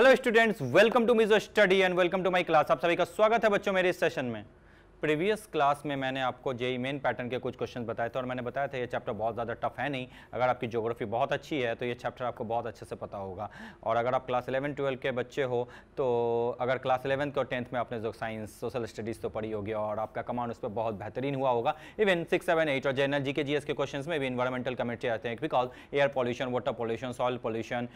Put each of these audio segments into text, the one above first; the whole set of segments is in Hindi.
Hello students welcome to Mizo study and welcome to my class आप सभी का स्वागत है बच्चों मेरे इस सेशन में प्रीवियस क्लास में मैंने आपको जेई मेन पैटर्न के कुछ क्वेश्चन बताए थे और मैंने बताया था ये चैप्टर बहुत ज़्यादा टफ है नहीं अगर आपकी ज्योग्राफी बहुत अच्छी है तो ये चैप्टर आपको बहुत अच्छे से पता होगा और अगर आप क्लास इलेवन ट्वेल्व के बच्चे हो तो अगर क्लास इलेवन और टेंथ में आपने जो साइंस सोशल स्टडीज़ तो पढ़ी होगी और आपका कमांड उस पर बहुत बेहतरीन हुआ होगा इवन सिक्स सेवन एट और जनरल जी के जी के क्वेश्चन में भी इन्वायरमेंटल कमेटी आते हैं because air pollution water pollution soil pollution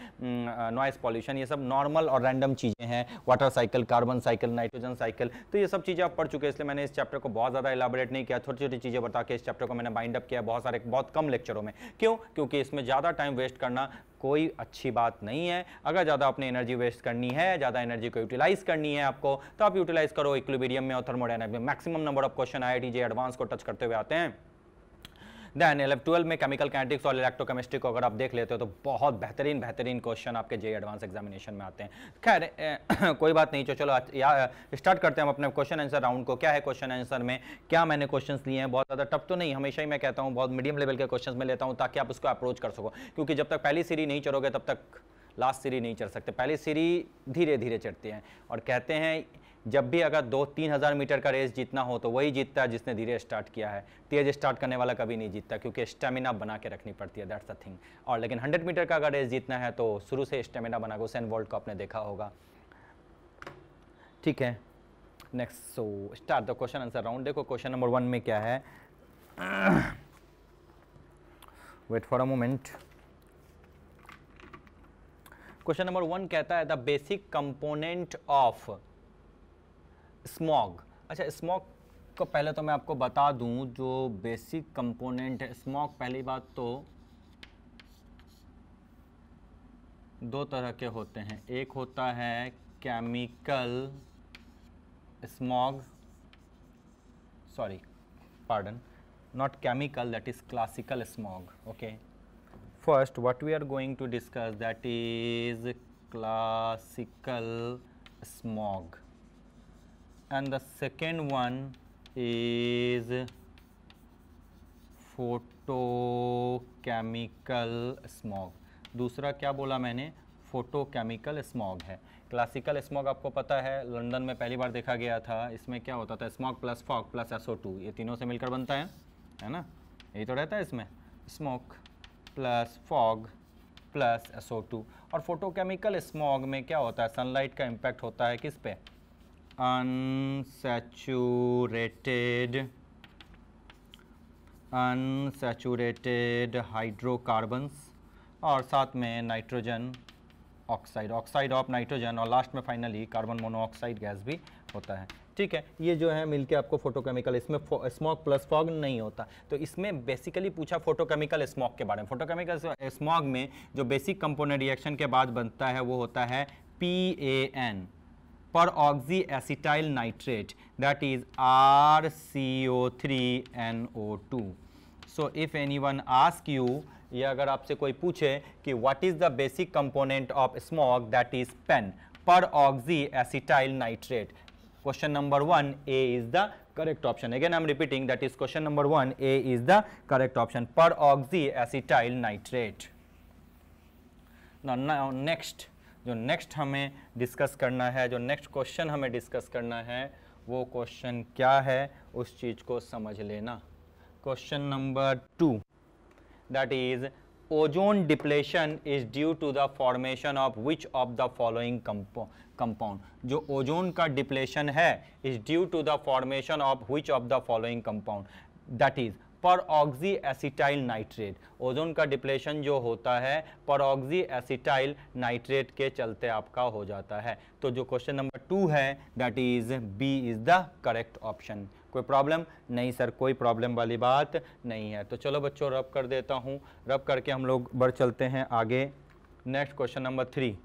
noise pollution ये सब नॉर्मल और रैंडम चीज़ें हैं water cycle carbon cycle nitrogen cycle तो ये सब चीज़ें आप पढ़ चुके हैं इसलिए मैंने इस चैप्टर को बहुत ज़्यादा एलाबोरेट नहीं किया छोटी छोटी चीज़ें बता के इस चैप्टर को मैंने बाइंड अप किया बहुत सारे बहुत कम लेक्चरों में क्यों क्योंकि इसमें ज़्यादा टाइम वेस्ट करना कोई अच्छी बात नहीं है अगर ज़्यादा आपने एनर्जी वेस्ट करनी है ज़्यादा एनर्जी को यूटिलाइज करनी है आपको तो आप यूटिलाइज करो इक्विबेरियम में और थर्मोडाइनमिक में maximum number of question I J advance को टच करते हुए आते हैं देन एलेव ट्वेल्व में केमिकल कैनेटिक्स और इलेक्ट्रोकेमिस्ट्री को अगर आप देख लेते हो तो बहुत बेहतरीन बेहतरीन क्वेश्चन आपके जे एडवांस एग्जामिनेशन में आते हैं खैर कोई बात नहीं चलो चलो स्टार्ट करते हैं हम अपने क्वेश्चन आंसर राउंड को क्या है क्वेश्चन आंसर में क्या मैंने क्वेश्चन लिए हैं बहुत ज़्यादा टफ तो नहीं हमेशा ही मैं कहता हूँ बहुत मीडियम लेवल के क्वेश्चन में लेता हूँ ताकि आप उसको अप्रोच कर सको क्योंकि जब तक पहली सीरी नहीं चढ़ोगे तब तक लास्ट सीरी नहीं चढ़ सकते पहली सीरी धीरे धीरे चढ़ती है और कहते हैं जब भी अगर दो तीन हज़ार मीटर का रेस जीतना हो तो वही जीतता है जिसने धीरे स्टार्ट किया है तेज़ स्टार्ट करने वाला कभी नहीं जीतता क्योंकि स्टेमिना बना के रखनी पड़ती है दैट्स अ थिंग और लेकिन हंड्रेड मीटर का अगर रेस जीतना है तो शुरू से स्टेमिना बना के हुसैन वर्ल्ड कप ने देखा होगा ठीक है next so start the question answer round देखो क्वेश्चन नंबर वन में क्या है wait for a moment question number one कहता है the basic component of smog अच्छा स्मॉग को पहले तो मैं आपको बता दूं जो बेसिक कंपोनेंट है स्मॉग पहली बात तो दो तरह के होते हैं एक होता है chemical smog sorry pardon not chemical that is classical smog okay first what we are going to discuss that is classical smog and the second one is photochemical smog दूसरा क्या बोला मैंने फोटोकेमिकल स्मॉग है क्लासिकल स्मॉग आपको पता है लंदन में पहली बार देखा गया था इसमें क्या होता था smog plus fog plus S O तीनों से मिलकर बनता है है ना यही तो रहता है इसमें smoke plus fog plus S O photochemical smog में क्या होता है सनलाइट का इम्पैक्ट होता है किस पे unsaturated unsaturated hydrocarbons और साथ में nitrogen oxide oxide of nitrogen और लास्ट में फाइनली कार्बन मोनोऑक्साइड गैस भी होता है ठीक है ये जो है मिलके आपको फोटोकेमिकल इसमें स्मॉक प्लस फॉग नहीं होता तो इसमें बेसिकली पूछा फोटोकेमिकल स्मॉक के बारे में फोटोकेमिकल स्मॉग में जो बेसिक कंपोनेंट रिएक्शन के बाद बनता है वो होता है P A N peroxyacetyl nitrate that is RCO3NO2. So if anyone ask you या अगर आपसे कोई पूछे कि what is the basic component of smog that is PAN पर oxy acetyl nitrate question number one A is the correct option again i'm repeating that is question number 1 a is the correct option peroxyacetyl nitrate now, now next जो नेक्स्ट हमें डिस्कस करना है जो नेक्स्ट क्वेश्चन हमें डिस्कस करना है वो क्वेश्चन क्या है उस चीज़ को समझ लेना question number two that is ozone depletion is due to the formation of which of the following compound जो ओजोन का डिप्लेशन है is due to the formation of which of the following compound that is oxy acetyl nitrate ozone का डिप्लेशन जो होता है ऑक्जी एसिटाइल नाइट्रेट के चलते आपका हो जाता है तो जो क्वेश्चन नंबर टू है that is B is the correct option कोई प्रॉब्लम नहीं सर कोई प्रॉब्लम वाली बात नहीं है तो चलो बच्चों रब कर देता हूँ रब करके हम लोग बढ़ चलते हैं आगे next question number three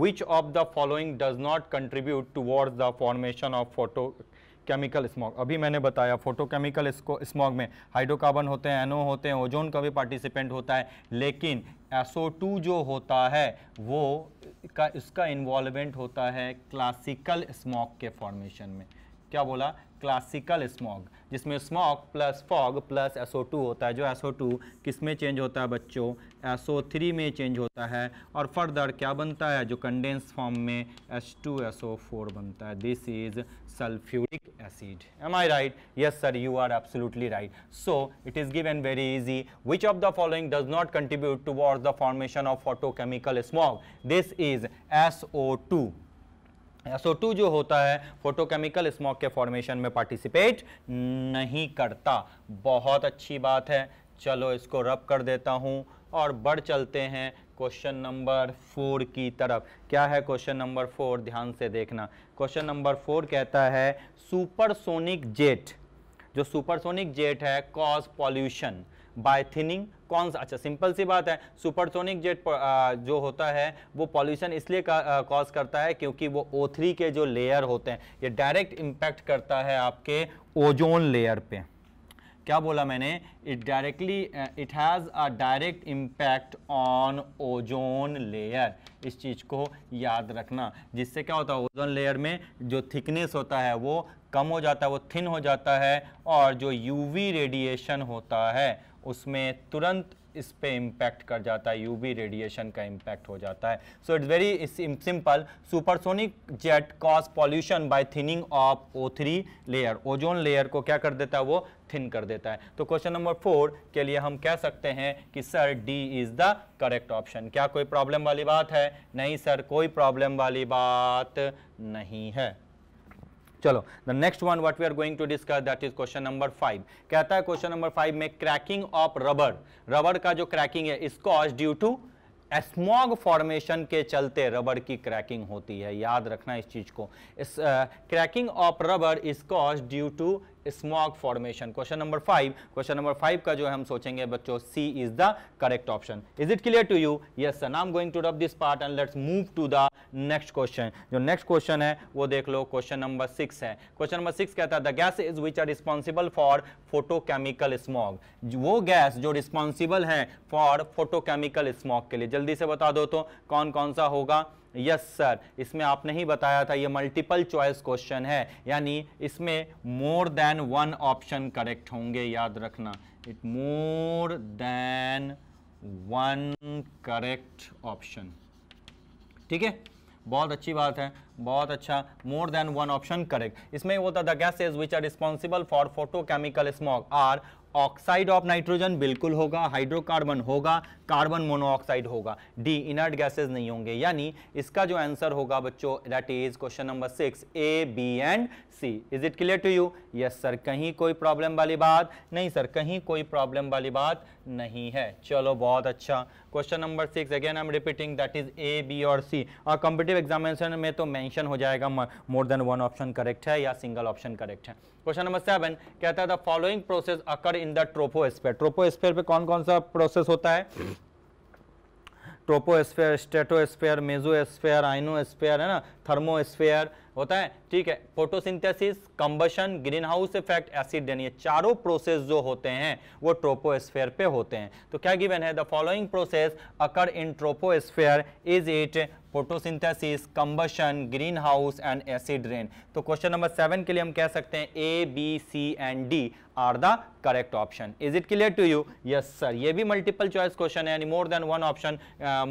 which of the following does not contribute towards the formation of photo chemical smog अभी मैंने बताया फोटोकेमिकल स्मॉग में हाइड्रोकार्बन होते हैं एनओ होते हैं ओजोन का भी पार्टिसिपेंट होता है लेकिन टू जो होता है वो का इसका इन्वॉल्वमेंट होता है क्लासिकल स्मॉग के फॉर्मेशन में क्या बोला क्लासिकल स्मॉग जिसमें smog plus fog plus two होता है जो टू किस में चेंज होता है बच्चों थ्री में चेंज होता है और फर्दर क्या बनता है जो कंडेंस फॉर्म में एस टू फोर बनता है this is sulphuric acid am I right yes sir you are absolutely right so it is given very easy which of the following does not contribute towards the formation of photochemical smog this is two SO2 जो होता है फोटोकेमिकल स्मोक के फॉर्मेशन में पार्टिसिपेट नहीं करता बहुत अच्छी बात है चलो इसको रब कर देता हूँ और बढ़ चलते हैं क्वेश्चन नंबर फोर की तरफ क्या है क्वेश्चन नंबर फोर ध्यान से देखना क्वेश्चन नंबर फोर कहता है सुपरसोनिक जेट जो सुपरसोनिक जेट है कॉज पॉल्यूशन बाय थिनिंग कौन सा अच्छा सिंपल सी बात है सुपरसोनिक जेट uh, जो होता है वो पॉल्यूशन इसलिए कॉज uh, करता है क्योंकि वो ओ के जो लेयर होते हैं ये डायरेक्ट इम्पैक्ट करता है आपके ओजोन लेयर पे क्या बोला मैंने it directly it has a direct impact on ozone layer इस चीज़ को याद रखना जिससे क्या होता है ओजोन लेयर में जो थिकनेस होता है वो कम हो जाता है वो थिन हो जाता है और जो यूवी रेडिएशन होता है उसमें तुरंत इस पर इम्पैक्ट कर जाता है यूवी रेडिएशन का इम्पैक्ट हो जाता है so it's very simple supersonic jet cause pollution by thinning of O three layer ozone layer को क्या कर देता है वो थिन कर देता है तो क्वेश्चन नंबर फोर के लिए हम कह सकते हैं कि sir D is the correct option क्या कोई प्रॉब्लम वाली बात है नहीं सर कोई प्रॉब्लम वाली बात नहीं है चलो the next one what we are going to discuss that is question number five कहता है क्वेश्चन नंबर फाइव में क्रैकिंग ऑफ रबर रबर का जो क्रैकिंग है is cause due to smog formation के चलते रबर की क्रैकिंग होती है याद रखना इस चीज को इस cracking of rubber is cause due to smog formation question number five question number five का जो है हम सोचेंगे बच्चों C is the correct option is it clear to you yes sir नाम going to rub this part and let's move to the next question जो नेक्स्ट क्वेश्चन है वो देख लो क्वेश्चन नंबर सिक्स है क्वेश्चन नंबर सिक्स कहता है the gas is which are responsible for photochemical smog वो गैस जो रिस्पॉन्सिबल है फॉर फोटोकेमिकल स्मॉग के लिए जल्दी से बता दो तो कौन कौन सा होगा यस सर इसमें आपने ही बताया था ये मल्टीपल चॉइस क्वेश्चन है यानी इसमें more than one option correct होंगे याद रखना it more than one correct option ठीक है बहुत अच्छी बात है बहुत अच्छा more than one option correct इसमें वो था the gases which are responsible for photochemical smog are oxide of nitrogen बिल्कुल होगा हाइड्रोकार्बन होगा कार्बन मोनोऑक्साइड होगा डी इनर्ट गैसेस नहीं होंगे यानी इसका जो आंसर होगा बच्चों that is question number six A B and C is it clear to you yes sir कहीं कोई प्रॉब्लम वाली बात नहीं सर कहीं कोई प्रॉब्लम वाली बात नहीं है चलो बहुत अच्छा question number six again I am repeating that is A B और सी और कॉम्पिटिव एग्जामिनेशन में तो मैंशन हो जाएगा more than one option correct है या सिंगल ऑप्शन करेक्ट है क्वेश्चन नंबर सेवन कहता है the following process occur in the troposphere troposphere पे कौन कौन सा प्रोसेस होता है ट्रोपोस्फेयर स्टेटोस्फेयर मेजोस्फेयर आइनोस्फेयर है ना थर्मोस्फेयर होता है ठीक है photosynthesis combustion greenhouse effect acid यानी ये चारों प्रोसेस जो होते हैं वो ट्रोपोस्फेयर पे होते हैं तो क्या गिवन है the following process occur in troposphere is it photosynthesis combustion greenhouse and acid rain तो क्वेश्चन नंबर सेवन के लिए हम कह सकते हैं A B C and D are the correct option is it clear to you yes sir ये भी मल्टीपल चॉइस क्वेश्चन है यानी more than one option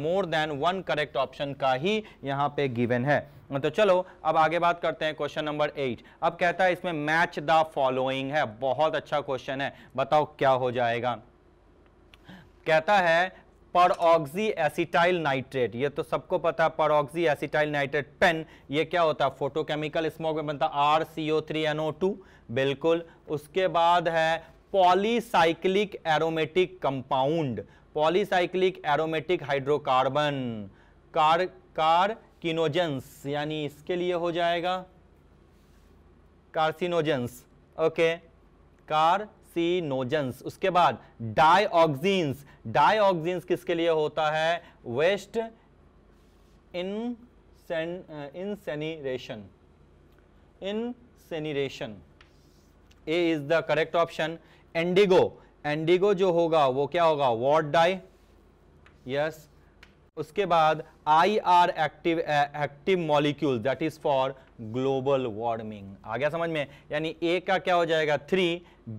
more than one correct option का ही यहाँ पे गिवन है तो चलो अब आगे बात करते हैं क्वेश्चन नंबर एट अब कहता है इसमें मैच द फॉलोइंग है बहुत अच्छा क्वेश्चन है बताओ क्या हो जाएगा कहता है पर एसिटाइल नाइट्रेट ये तो सबको पता है परऑक्सी एसिटाइल नाइट्रेट पेन ये क्या होता है फोटोकेमिकल स्मोक में बनता R C O three N O two बिल्कुल उसके बाद है polycyclic aromatic compound polycyclic aromatic hydrocarbon car carcinogens यानी इसके लिए हो जाएगा कार्सिनोजेंस ओके कार्सिनोजेंस उसके बाद डायऑक्सिन्स डायऑक्सिन्स किसके लिए होता है waste in incineration incineration A is the correct option indigo indigo जो होगा वो क्या होगा वॉट डाई यस उसके बाद I R active active molecule that is for global warming आ गया समझ में यानी ए का क्या हो जाएगा थ्री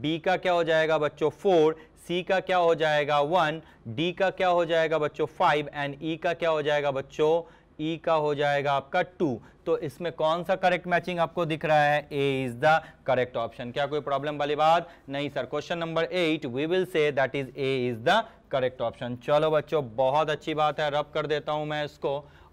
बी का क्या हो जाएगा बच्चों फोर सी का क्या हो जाएगा वन डी का क्या हो जाएगा बच्चों फाइव एंड ई का क्या हो जाएगा बच्चों ई e का हो जाएगा आपका टू तो इसमें कौन सा करेक्ट मैचिंग आपको दिख रहा है A is the correct option क्या कोई प्रॉब्लम वाली बात नहीं sir question number eight we will say that is A is the correct option चलो बच्चों बहुत अच्छी बात है रब कर देता हूं मैं इसको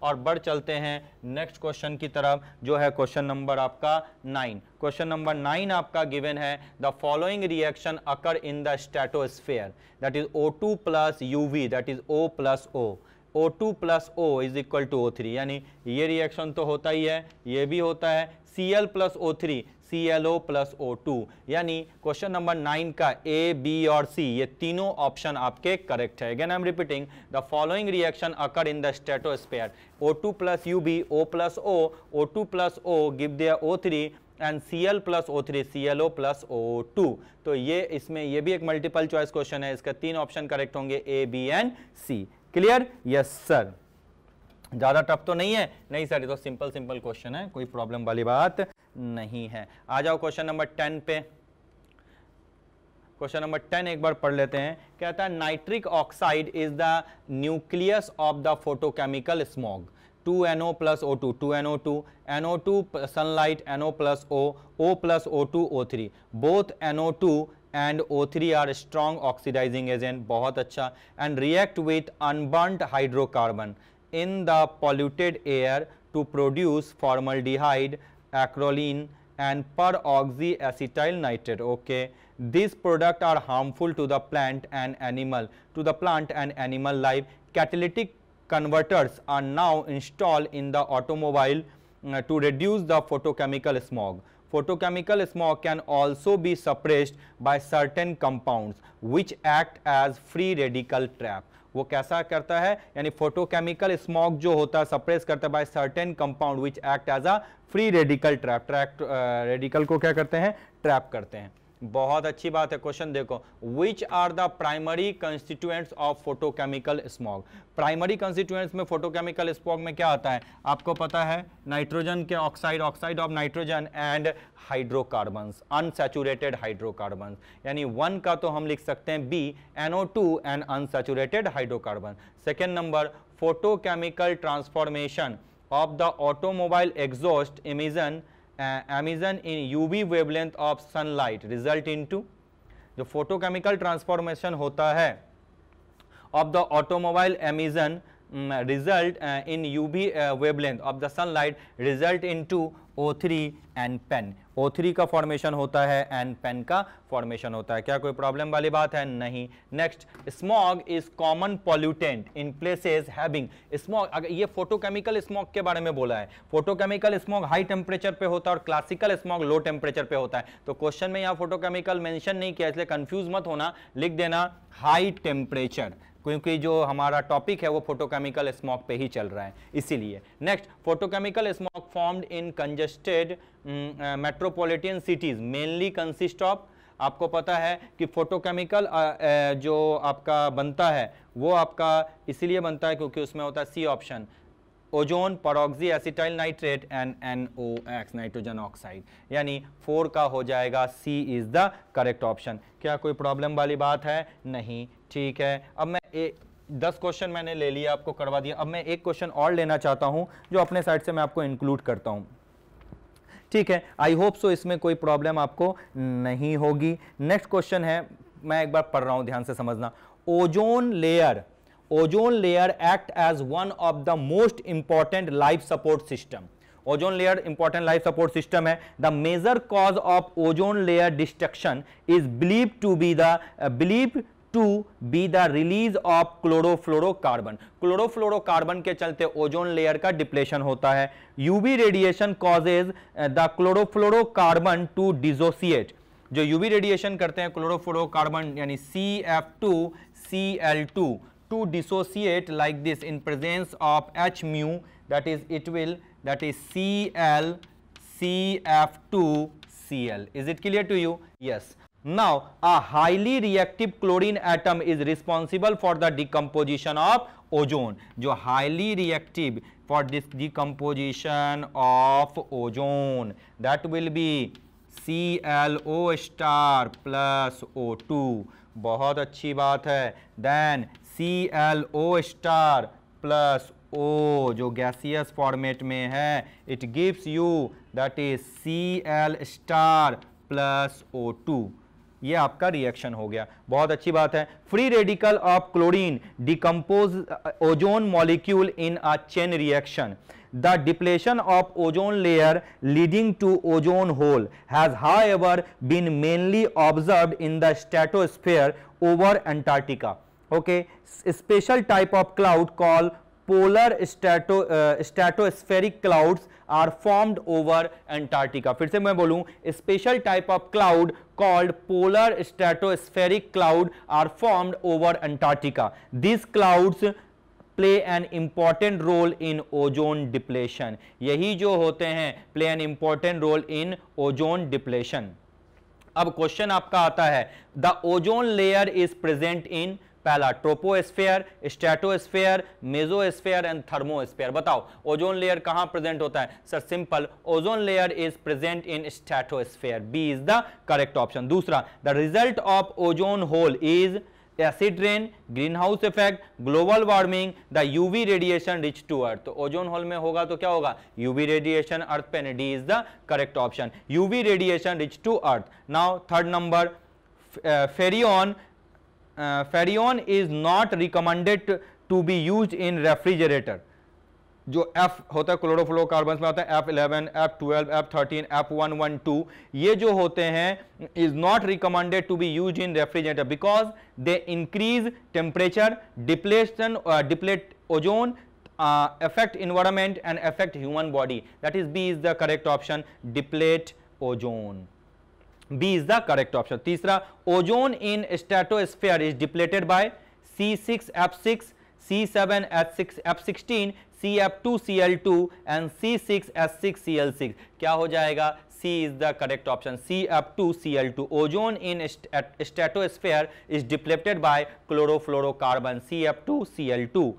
और बढ़ चलते हैं नेक्स्ट क्वेश्चन की तरफ जो है क्वेश्चन नंबर आपका नाइन क्वेश्चन नंबर नाइन आपका गिवन है the following reaction occur in the stratosphere that is O two plus U V that is O plus O O two plus O is equal to O three यानी ये रिएक्शन तो होता ही है ये भी होता है C L plus O three C L O plus O two यानी क्वेश्चन नंबर नाइन का ए बी और सी ये तीनों ऑप्शन आपके करेक्ट है again I am repeating the following reaction occur in the stratosphere O two plus U V O plus O O two plus O give दिया O three and C L plus O three C L O plus O two तो ये इसमें ये भी एक मल्टीपल चॉइस क्वेश्चन है इसका तीन ऑप्शन करेक्ट होंगे ए B and C clear yes sir ज़्यादा टफ तो नहीं है नहीं सर ये तो सिंपल सिंपल क्वेश्चन है कोई प्रॉब्लम वाली बात नहीं है आ जाओ क्वेश्चन नंबर टेन पे क्वेश्चन नंबर टेन एक बार पढ़ लेते हैं कहता है nitric oxide is the nucleus of the photochemical smog 2NO plus O2, 2NO2, NO2 sunlight, NO plus O, O plus O2, O3. Both NO2 and O3 are strong oxidizing agent बहुत अच्छा and react with unburned hydrocarbon in the polluted air to produce formaldehyde, acrolein and peroxyacetyl nitrate. Okay. These products are harmful to the plant and animal to the plant and animal life. Catalytic converters are now installed in the automobile mm, to reduce the photochemical smog. photochemical smog can also be suppressed by certain compounds which act as free radical trap वो कैसा करता है यानी फोटोकेमिकल स्मॉक जो होता है सप्रेस करता है by certain compound which act as a free radical trap trap radical को क्या करते हैं ट्रैप करते हैं बहुत अच्छी बात है क्वेश्चन देखो which are the primary constituents of photochemical smog primary constituents में फोटोकेमिकल स्मॉग में क्या आता है आपको पता है नाइट्रोजन के oxide oxide of nitrogen and hydrocarbons unsaturated hydrocarbon यानी वन का तो हम लिख सकते हैं B NO two and unsaturated hydrocarbon second number photochemical transformation of the automobile exhaust emission emission in UV wavelength of sunlight result into जो फोटोकेमिकल ट्रांसफॉर्मेशन होता है of the automobile emission um, result uh, in UV uh, wavelength of the sunlight result into O3 and pen. O3 का फॉर्मेशन होता है एंड पेन का फॉर्मेशन होता है क्या कोई प्रॉब्लम वाली बात है नहीं next smog is common pollutant in places having smog अगर ये फोटोकेमिकल स्मॉग के बारे में बोला है फोटोकेमिकल स्मॉग हाई टेम्परेचर पे होता है और क्लासिकल स्मॉग लो टेम्परेचर पे होता है तो क्वेश्चन में यहाँ फोटोकेमिकल मेंशन नहीं किया इसलिए कंफ्यूज मत होना लिख देना हाई टेम्परेचर क्योंकि जो हमारा टॉपिक है वो फोटोकेमिकल स्मॉक पे ही चल रहा है इसीलिए next photochemical smog formed in congested metropolitan cities mainly consist of आपको पता है कि फोटोकेमिकल uh, uh, जो आपका बनता है वो आपका इसीलिए बनता है क्योंकि उसमें होता है C option ozone peroxy acetyl nitrate and N O X nitrogen oxide यानी फोर का हो जाएगा C is the correct option क्या कोई प्रॉब्लम वाली बात है नहीं ठीक है अब मैं ए, दस क्वेश्चन मैंने ले लिया आपको करवा दिया अब मैं एक क्वेश्चन और लेना चाहता हूं जो अपने साइड से मैं आपको इंक्लूड करता हूं ठीक है आई होप सो इसमें कोई प्रॉब्लम आपको नहीं होगी नेक्स्ट क्वेश्चन है मैं एक बार पढ़ रहा हूं ध्यान से समझना ozone layer ozone layer act as one of the most important life support system ozone layer important life support system है the major cause of ozone layer destruction is believe to be the believe to be the release of chlorofluorocarbon chlorofluorocarbon के चलते ओजोन लेयर का डिप्लेशन होता है UV radiation causes the chlorofluorocarbon to dissociate जो यूवी रेडिएशन करते हैं क्लोरोफ्लोरोकार्बन यानी C F two C L two to dissociate like this in presence of H mu that is C L C F two C L is it clear to you yes now a highly reactive chlorine atom is responsible for the decomposition of ozone जो highly reactive for this decomposition of ozone that will be ClO star plus O2 बहुत अच्छी बात है then ClO star plus O जो गैसियस फॉर्मेट में है it gives you that is C L star plus O two ये आपका रिएक्शन हो गया बहुत अच्छी बात है free radical of chlorine decompose ozone molecule in a chain reaction the depletion of ozone layer leading to ozone hole has however been mainly observe in the stratosphere over Antarctica okay special type of cloud call polar strato stratospheric clouds are formed over Antarctica फिर से मैं बोलूं special type of cloud called polar stratospheric cloud are formed over Antarctica this clouds play an important role in ozone depletion यही जो होते हैं play an important role in ozone depletion अब क्वेश्चन आपका आता है the ozone layer is present in पहला troposphere stratosphere mesosphere and thermosphere बताओ ओजोन लेयर कहां प्रेजेंट होता है sir simple ozone layer is present in stratosphere B is the correct option दूसरा the result of ozone hole is acid rain greenhouse effect global warming the UV radiation reach to earth तो ओजोन होल में होगा तो क्या होगा यूवी रेडिएशन अर्थ पेन D is the correct option UV radiation reach to earth now third number freon freon is not recommended to be use in refrigerator जो F होता है क्लोरोफ्लोकार्बन में होता है F F F one one two ये जो होते हैं is not recommended to be use in refrigerator because they increase temperature depletion deplete ozone effect environment and effect human body that is B is the correct option deplete ozone B is the correct option तीसरा ozone in stratosphere is depleted by C six F six C seven H six F sixteen C F two C L two and C six H six C L six क्या हो जाएगा C is the correct option C F two C L two ozone in stratosphere is depleted by chlorofluorocarbon C F two C L two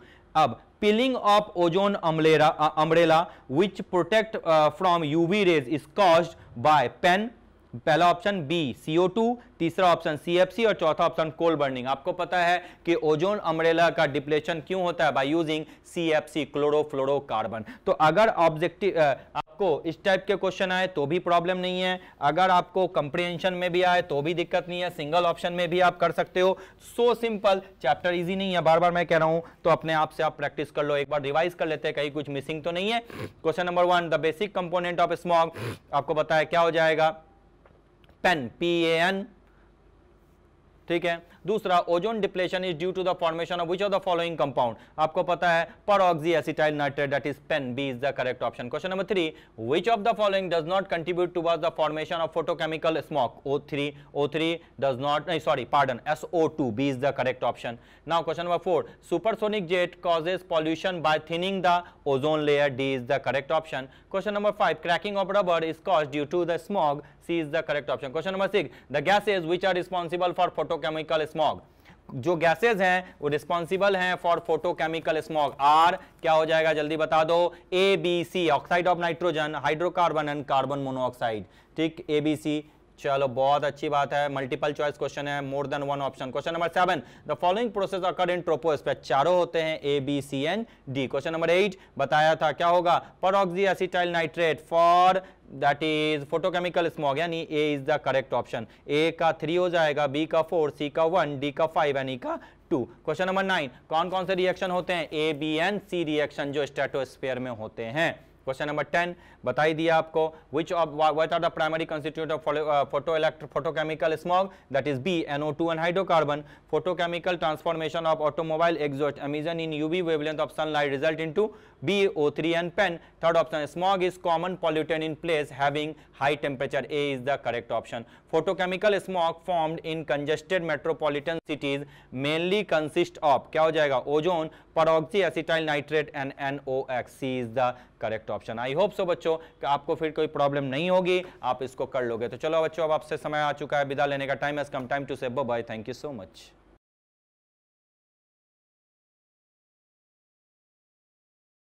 अब peeling of ozone umbrella, uh, umbrella which from uh, from UV rays is caused by pen पहला ऑप्शन बी CO2 तीसरा ऑप्शन CFC और चौथा ऑप्शन कोल बर्निंग आपको पता है कि ओजोन अमरेला का डिप्लेशन क्यों होता है बाय यूजिंग CFC क्लोरोफ्लोरोकार्बन तो अगर ऑब्जेक्टिव आपको इस टाइप के क्वेश्चन आए तो भी प्रॉब्लम नहीं है अगर आपको कंप्रिहेंशन में भी आए तो भी दिक्कत नहीं है सिंगल ऑप्शन में भी आप कर सकते हो सो सिंपल चैप्टर इजी नहीं है बार बार मैं कह रहा हूं तो अपने आप से आप प्रैक्टिस कर लो एक बार रिवाइज कर लेते हैं कहीं कुछ मिसिंग तो नहीं है question number one the basic component of smog आपको बताया क्या हो जाएगा पेन पी ए एन ठीक है दूसरा ozone depletion is due to the formation of which of the following compound आपको पता है peroxy acetyl nitrate that is PAN B is the correct option question number three which of the following does not contribute to the formation of photochemical smoke O three O three does not sorry pardon S O two B is the correct option now question number four supersonic jet causes pollution by thinning the ozone layer D is the correct option question number five cracking of rubber is cause due to the smog C is the correct option question number six the gases which are responsible for photochemical smog जो गैसेज हैं वो रिस्पॉन्सिबल हैं फॉर फोटोकेमिकल स्मॉग आर क्या हो जाएगा जल्दी बता दो A B C oxide of nitrogen hydrocarbon and carbon monoxide ठीक ए बी सी चलो बहुत अच्छी बात है मल्टीपल चॉइस क्वेश्चन है more than one option question number seven the following process occur in troposphere चारों होते हैं A B C and D question number eight बताया था क्या होगा पर oxy acetyl nitrate for that is photochemical smog यानी A is the correct option A का थ्री हो जाएगा बी का फोर सी का वन डी का फाइव यानी का टू क्वेश्चन नंबर नाइन कौन कौन से रिएक्शन होते हैं A B and C reaction जो स्टेटोस्फेयर में होते हैं क्वेश्चन नंबर टेन बताई दिया आपको which of what are the primary constitute of photo electro photochemical smog that is B NO two and hydrocarbon photochemical transformation of automobile exhaust emission in UV wavelength of sunlight result in to B O three and PAN third option smog is common pollutant in place having high temperature A is the correct option photochemical smog formed in congested metropolitan cities mainly consist of क्या हो जाएगा ozone peroxy acetyl nitrate and N O X C is the correct option I hope so बच्चों कि आपको फिर कोई प्रॉब्लम नहीं होगी आप इसको कर लोगे तो चलो बच्चों अब आपसे समय आ चुका है विदा लेने का time as come time to say bye thank you so much